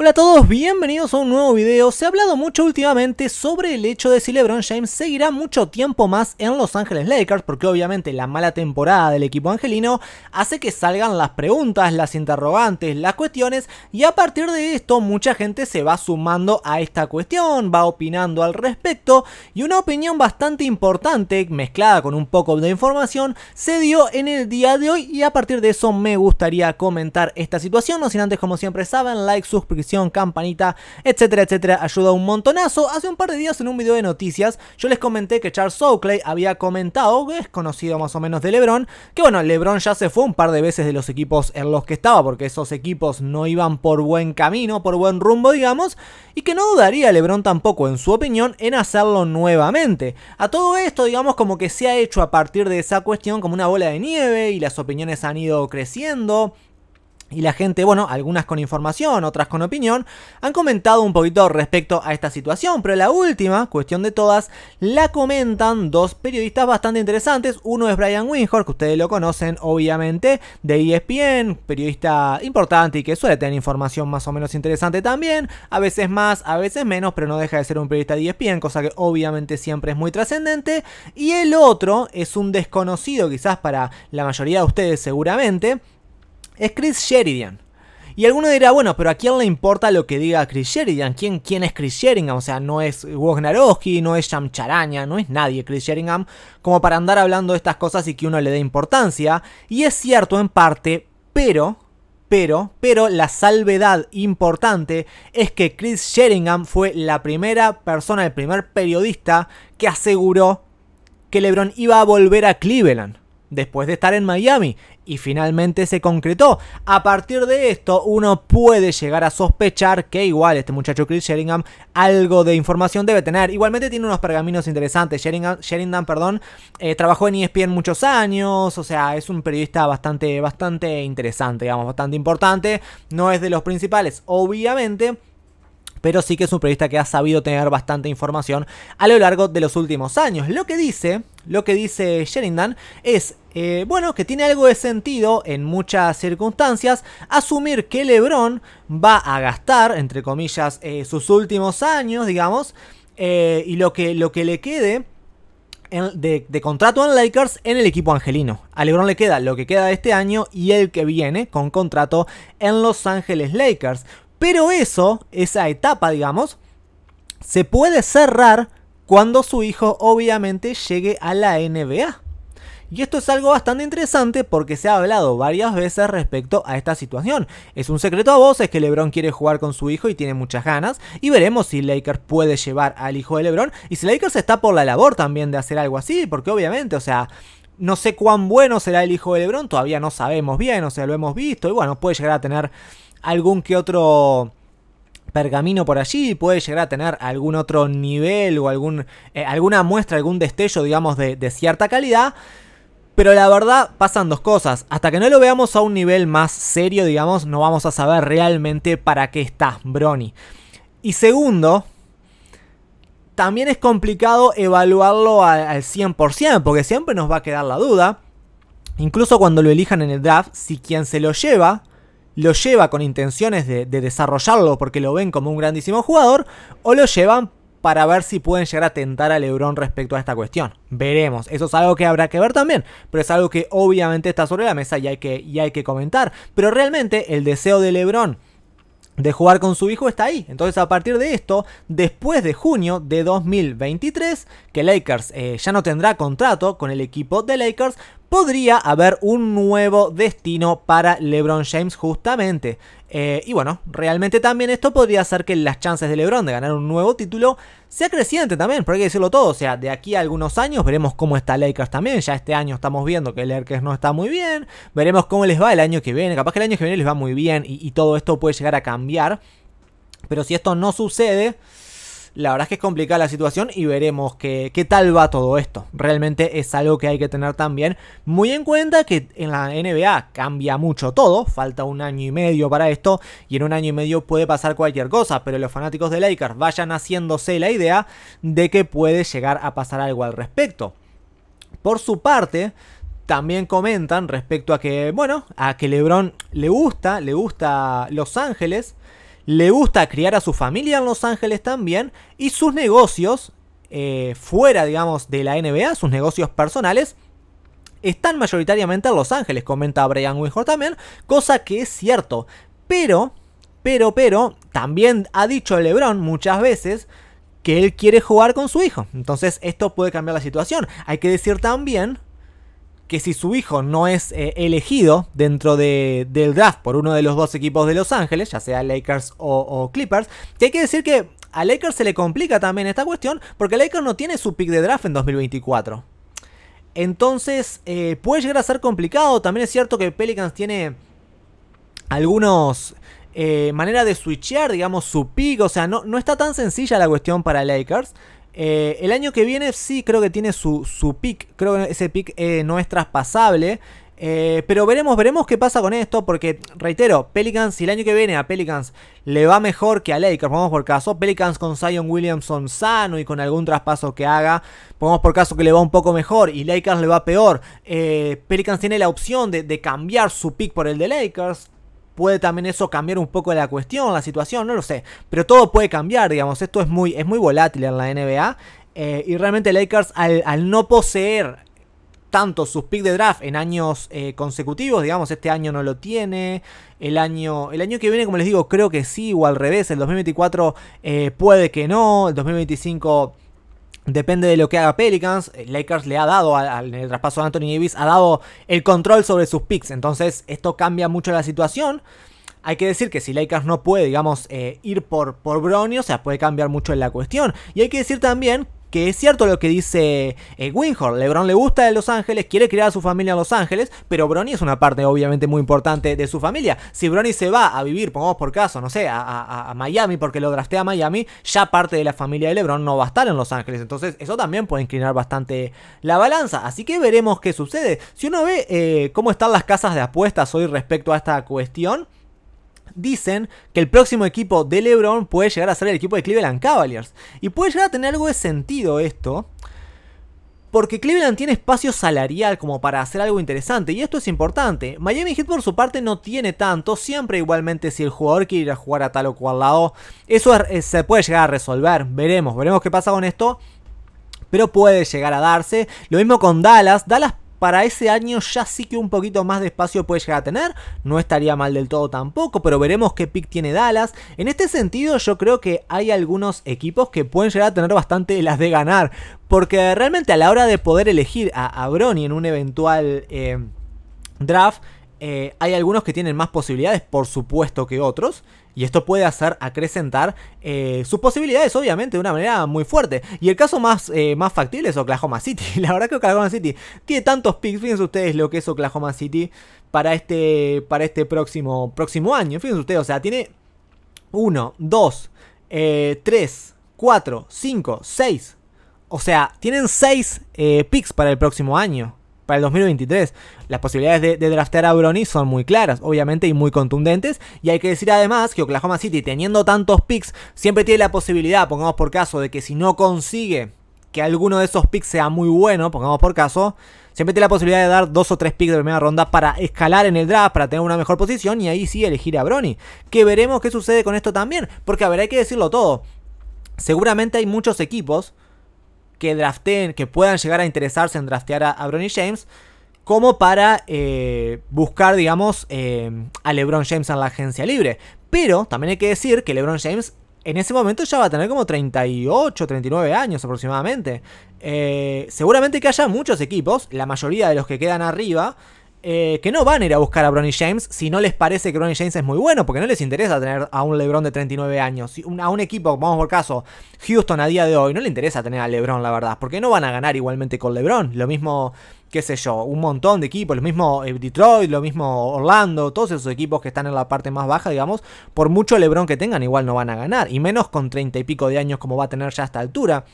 Hola a todos, bienvenidos a un nuevo video. Se ha hablado mucho últimamente sobre el hecho de si LeBron James seguirá mucho tiempo más en Los Ángeles Lakers, porque obviamente la mala temporada del equipo angelino hace que salgan las preguntas, las interrogantes, las cuestiones, y a partir de esto mucha gente se va sumando a esta cuestión, va opinando al respecto, y una opinión bastante importante, mezclada con un poco de información, se dio en el día de hoy, y a partir de eso me gustaría comentar esta situación, no sin antes como siempre saben, like, suscripción, campanita, etcétera, etcétera, ayuda un montonazo. Hace un par de días en un video de noticias yo les comenté que Charles Oakley había comentado, que es conocido más o menos de LeBron, que bueno, LeBron ya se fue un par de veces de los equipos en los que estaba porque esos equipos no iban por buen camino, por buen rumbo, digamos, y que no dudaría LeBron tampoco, en su opinión, en hacerlo nuevamente. A todo esto, digamos, como que se ha hecho a partir de esa cuestión como una bola de nieve y las opiniones han ido creciendo. Y la gente, bueno, algunas con información, otras con opinión, han comentado un poquito respecto a esta situación, pero la última, cuestión de todas, la comentan dos periodistas bastante interesantes. Uno es Brian Winhor, que ustedes lo conocen obviamente, de ESPN, periodista importante y que suele tener información más o menos interesante también, a veces más, a veces menos, pero no deja de ser un periodista de ESPN, cosa que obviamente siempre es muy trascendente. Y el otro es un desconocido quizás para la mayoría de ustedes seguramente, es Chris Sheridan. Y alguno dirá, bueno, pero ¿a quién le importa lo que diga Chris Sheridan? ¿Quién, es Chris Sheridan? O sea, no es Wojnarowski, no es Jam Charaña, no es nadie Chris Sheridan, como para andar hablando de estas cosas y que uno le dé importancia. Y es cierto en parte, pero pero, pero la salvedad importante es que Chris Sheridan fue la primera persona, el primer periodista que aseguró que LeBron iba a volver a Cleveland después de estar en Miami y finalmente se concretó. A partir de esto, uno puede llegar a sospechar que igual este muchacho Chris Sheringham algo de información debe tener. Igualmente tiene unos pergaminos interesantes. Sheringham, Sheringham perdón, eh, trabajó en ESPN muchos años, o sea, es un periodista bastante, bastante interesante, digamos, bastante importante. No es de los principales, obviamente pero sí que es un periodista que ha sabido tener bastante información a lo largo de los últimos años. Lo que dice, lo que dice Sheridan es eh, bueno, que tiene algo de sentido en muchas circunstancias, asumir que Lebron va a gastar, entre comillas, eh, sus últimos años, digamos, eh, y lo que, lo que le quede de, de, contrato en Lakers en el equipo angelino. A LeBron le queda lo que queda de este año y el que viene con contrato en Los Ángeles Lakers. Pero eso, esa etapa, digamos, se puede cerrar cuando su hijo obviamente llegue a la NBA. Y esto es algo bastante interesante porque se ha hablado varias veces respecto a esta situación. Es un secreto a voces que LeBron quiere jugar con su hijo y tiene muchas ganas. Y veremos si Lakers puede llevar al hijo de LeBron y si Lakers está por la labor también de hacer algo así, porque obviamente, o sea, no sé cuán bueno será el hijo de Lebron, todavía no sabemos bien, o sea, lo hemos visto. Y bueno, puede llegar a tener algún que otro pergamino por allí, puede llegar a tener algún otro nivel o algún, eh, alguna muestra, algún destello, digamos, de cierta calidad. Pero la verdad pasan dos cosas. Hasta que no lo veamos a un nivel más serio, digamos, no vamos a saber realmente para qué está Brony. Y segundo, también es complicado evaluarlo al 100%, porque siempre nos va a quedar la duda. Incluso cuando lo elijan en el draft, si quien se lo lleva, lo lleva con intenciones de, desarrollarlo porque lo ven como un grandísimo jugador, o lo llevan para ver si pueden llegar a tentar a Lebron respecto a esta cuestión. Veremos, eso es algo que habrá que ver también, pero es algo que obviamente está sobre la mesa y hay que, hay que comentar. Pero realmente el deseo de Lebron de jugar con su hijo está ahí. Entonces a partir de esto, después de junio de 2023, que Lakers eh, ya no tendrá contrato con el equipo de Lakers, podría haber un nuevo destino para LeBron James justamente. Eh, y bueno, realmente también esto podría hacer que las chances de LeBron de ganar un nuevo título sea creciente también, pero hay que decirlo todo. O sea, de aquí a algunos años veremos cómo está Lakers también. Ya este año estamos viendo que Lakers no está muy bien. Veremos cómo les va el año que viene. Capaz que el año que viene les va muy bien y todo esto puede llegar a cambiar. Pero si esto no sucede, la verdad es que es complicada la situación y veremos qué, qué tal va todo esto. Realmente es algo que hay que tener también muy en cuenta que en la NBA cambia mucho todo, falta un año y medio para esto y en un año y medio puede pasar cualquier cosa, pero los fanáticos de Lakers vayan haciéndose la idea de que puede llegar a pasar algo al respecto. Por su parte, también comentan respecto a que, bueno, a que LeBron le gusta, le gusta Los Ángeles, le gusta criar a su familia en Los Ángeles también y sus negocios eh, fuera, digamos, de la NBA, sus negocios personales, están mayoritariamente en Los Ángeles, comenta Brian Winhor también, cosa que es cierto. Pero, pero, pero, también ha dicho LeBron muchas veces que él quiere jugar con su hijo. Entonces esto puede cambiar la situación. Hay que decir también que si su hijo no es eh, elegido dentro del draft por uno de los dos equipos de Los Ángeles, ya sea Lakers o, Clippers, que hay que decir que a Lakers se le complica también esta cuestión porque Lakers no tiene su pick de draft en 2024. Entonces eh, puede llegar a ser complicado. También es cierto que Pelicans tiene algunos eh, maneras de switchear, digamos, su pick. O sea, no, no está tan sencilla la cuestión para Lakers. Eh, el año que viene sí creo que tiene su, su pick. Creo que ese pick eh, no es traspasable. Eh, pero veremos, veremos qué pasa con esto. Porque, reitero, Pelicans, si el año que viene a Pelicans le va mejor que a Lakers, Pongamos por caso. Pelicans con Zion Williamson sano y con algún traspaso que haga. Pongamos por caso que le va un poco mejor y Lakers le va peor. Pelicans tiene la opción de, de cambiar su pick por el de Lakers puede también eso cambiar un poco la cuestión, la situación, no lo sé. Pero todo puede cambiar, digamos. Esto es muy, es muy volátil en la NBA. Eh, y realmente Lakers al, al no poseer tanto sus picks de draft en años eh, consecutivos, digamos, este año no lo tiene, el año, el año que viene, como les digo, creo que sí, o al revés, el 2024 eh, puede que no, el 2025 Depende de lo que haga Pelicans. Eh, Lakers le ha dado, al, el traspaso de Anthony Davis, ha dado el control sobre sus picks. Entonces, esto cambia mucho la situación. Hay que decir que si Lakers no puede, digamos, eh, ir por, por o sea, puede cambiar mucho en la cuestión. Y hay que decir también que es cierto lo que dice eh, Winghorn LeBron le gusta de Los Ángeles, quiere criar a su familia en Los Ángeles, pero Bronny es una parte obviamente muy importante de su familia. Si Bronny se va a vivir, pongamos por caso, no sé, a, Miami porque lo draftea a Miami, ya parte de la familia de LeBron no va a estar en Los Ángeles. Entonces eso también puede inclinar bastante la balanza. Así que veremos qué sucede. Si uno ve eh, cómo están las casas de apuestas hoy respecto a esta cuestión, dicen que el próximo equipo de LeBron puede llegar a ser el equipo de Cleveland Cavaliers. Y puede llegar a tener algo de sentido esto. Porque Cleveland tiene espacio salarial como para hacer algo interesante y esto es importante. Miami Heat por su parte no tiene tanto, siempre igualmente si el jugador quiere ir a jugar a tal o cual lado, eso eh, se puede llegar a resolver, veremos, veremos qué pasa con esto pero puede llegar a darse. Lo mismo con Dallas. Dallas para ese año ya sí que un poquito más de espacio puede llegar a tener, no estaría mal del todo tampoco, pero veremos qué pick tiene Dallas. En este sentido yo creo que hay algunos equipos que pueden llegar a tener bastante las de ganar, porque realmente a la hora de poder elegir a, a en un eventual eh, draft, eh, hay algunos que tienen más posibilidades, por supuesto, que otros. Y esto puede hacer acrecentar eh, sus posibilidades, obviamente, de una manera muy fuerte. Y el caso más, eh, más factible es Oklahoma City. La verdad que Oklahoma City tiene tantos picks. Fíjense ustedes lo que es Oklahoma City para este, para este próximo, próximo año. Fíjense ustedes, o sea, tiene 1, 2, 3, 4, 5, 6. O sea, tienen 6 picks para el próximo año para el 2023. Las posibilidades de, draftear a Brony son muy claras, obviamente, y muy contundentes. Y hay que decir además que Oklahoma City, teniendo tantos picks, siempre tiene la posibilidad, pongamos por caso, de que si no consigue que alguno de esos picks sea muy bueno, pongamos por caso, siempre tiene la posibilidad de dar dos o tres picks de primera ronda para escalar en el draft, para tener una mejor posición y ahí sí elegir a Brony. Que veremos qué sucede con esto también, porque a ver, hay que decirlo todo. Seguramente hay muchos equipos que draften, que puedan llegar a interesarse en draftear a, a James, como para eh, buscar, digamos, eh, a LeBron James en la agencia libre. Pero también hay que decir que LeBron James en ese momento ya va a tener como 38, 39 años aproximadamente. Eh, seguramente que haya muchos equipos, la mayoría de los que quedan arriba, eh, que no van a ir a buscar a Bronny James si no les parece que Bronny James es muy bueno, porque no les interesa tener a un LeBron de 39 años. A un equipo, vamos por caso, Houston a día de hoy, no le interesa tener a LeBron, la verdad, porque no van a ganar igualmente con LeBron. Lo mismo, qué sé yo, un montón de equipos, lo mismo eh, Detroit, lo mismo Orlando, todos esos equipos que están en la parte más baja, digamos, por mucho LeBron que tengan, igual no van a ganar, y menos con 30 y pico de años como va a tener ya a esta altura.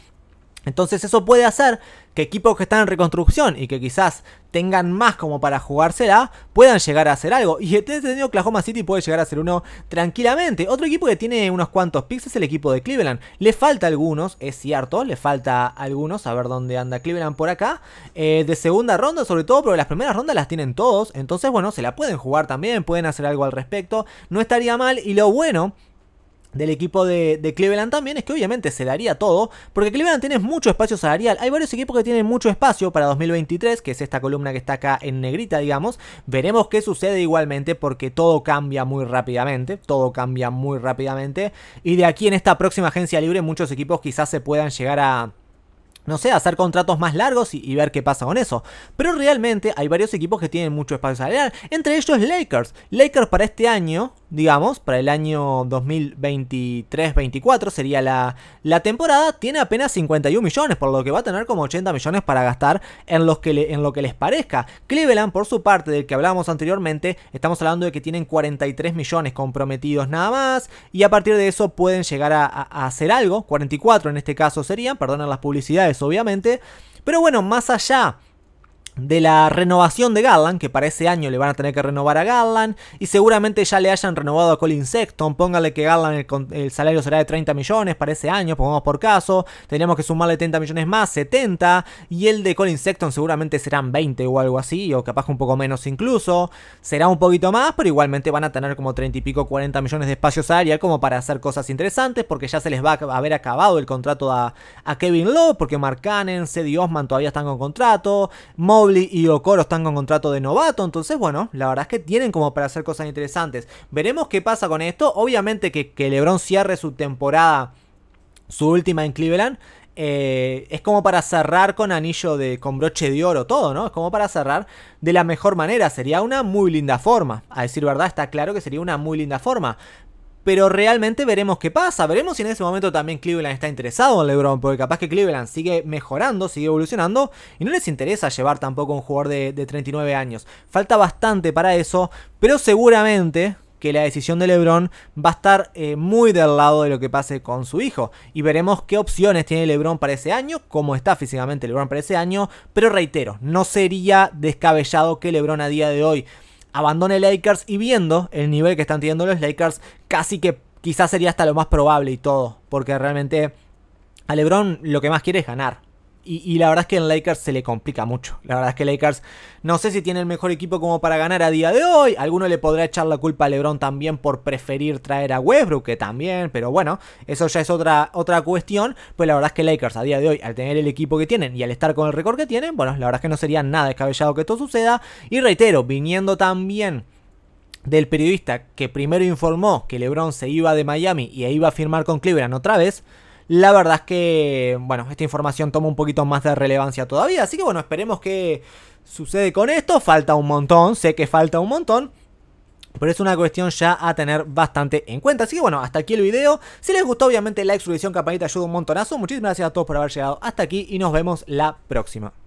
Entonces eso puede hacer que equipos que están en reconstrucción y que quizás tengan más como para jugársela, puedan llegar a hacer algo. Y este sentido Oklahoma City puede llegar a ser uno tranquilamente. Otro equipo que tiene unos cuantos picks es el equipo de Cleveland. Le falta algunos, es cierto, le falta algunos. A ver dónde anda Cleveland por acá. Eh, de segunda ronda sobre todo, porque las primeras rondas las tienen todos. Entonces, bueno, se la pueden jugar también, pueden hacer algo al respecto. No estaría mal y lo bueno del equipo de, Cleveland también es que obviamente se daría todo, porque Cleveland tiene mucho espacio salarial. Hay varios equipos que tienen mucho espacio para 2023, que es esta columna que está acá en negrita, digamos. Veremos qué sucede igualmente, porque todo cambia muy rápidamente, todo cambia muy rápidamente. Y de aquí en esta próxima agencia libre, muchos equipos quizás se puedan llegar a no sé, hacer contratos más largos y, y, ver qué pasa con eso. Pero realmente hay varios equipos que tienen mucho espacio salarial, entre ellos Lakers. Lakers para este año digamos, para el año 2023-24 sería la, temporada, tiene apenas 51 millones, por lo que va a tener como 80 millones para gastar en, los que en lo que les parezca. Cleveland, por su parte, del que hablábamos anteriormente, estamos hablando de que tienen 43 millones comprometidos nada más, y a partir de eso pueden llegar a, a hacer algo, 44 en este caso serían, perdonen las publicidades obviamente, pero bueno, más allá de la renovación de Garland, que para ese año le van a tener que renovar a Garland, y seguramente ya le hayan renovado a Colin Sexton, póngale que Garland el, salario será de 30 millones para ese año, pongamos por caso, tenemos que sumarle 30 millones más, 70, y el de Colin Sexton seguramente serán 20 o algo así, o capaz un poco menos incluso, será un poquito más, pero igualmente van a tener como 30 y pico, 40 millones de espacio área. como para hacer cosas interesantes, porque ya se les va a haber acabado el contrato a, Kevin Lowe, porque Mark Cannon, Cedi Osman todavía están con contrato, y Okoro están con contrato de novato, entonces bueno, la verdad es que tienen como para hacer cosas interesantes. Veremos qué pasa con esto, obviamente que, que LeBron cierre su temporada, su última en Cleveland, eh, es como para cerrar con anillo de con broche de oro todo, ¿no? Es como para cerrar de la mejor manera, sería una muy linda forma. A decir verdad, está claro que sería una muy linda forma pero realmente veremos qué pasa. Veremos si en ese momento también Cleveland está interesado en LeBron, porque capaz que Cleveland sigue mejorando, sigue evolucionando y no les interesa llevar tampoco un jugador de, 39 años. Falta bastante para eso, pero seguramente que la decisión de LeBron va a estar eh, muy del lado de lo que pase con su hijo. Y veremos qué opciones tiene LeBron para ese año, cómo está físicamente LeBron para ese año. Pero reitero, no sería descabellado que LeBron a día de hoy abandone Lakers y viendo el nivel que están teniendo los Lakers, casi que quizás sería hasta lo más probable y todo, porque realmente a LeBron lo que más quiere es ganar. Y, la verdad es que en Lakers se le complica mucho. La verdad es que Lakers no sé si tiene el mejor equipo como para ganar a día de hoy. Alguno le podrá echar la culpa a LeBron también por preferir traer a Westbrook, que también, pero bueno, eso ya es otra, otra cuestión. Pues la verdad es que Lakers a día de hoy, al tener el equipo que tienen y al estar con el récord que tienen, bueno, la verdad es que no sería nada descabellado que esto suceda. Y reitero, viniendo también del periodista que primero informó que LeBron se iba de Miami y e iba a firmar con Cleveland otra vez la verdad es que, bueno, esta información toma un poquito más de relevancia todavía. Así que, bueno, esperemos que sucede con esto. Falta un montón, sé que falta un montón. Pero es una cuestión ya a tener bastante en cuenta. Así que bueno, hasta aquí el video. Si les gustó, obviamente, like, suscripción, campanita, ayuda un montonazo. Muchísimas gracias a todos por haber llegado hasta aquí y nos vemos la próxima.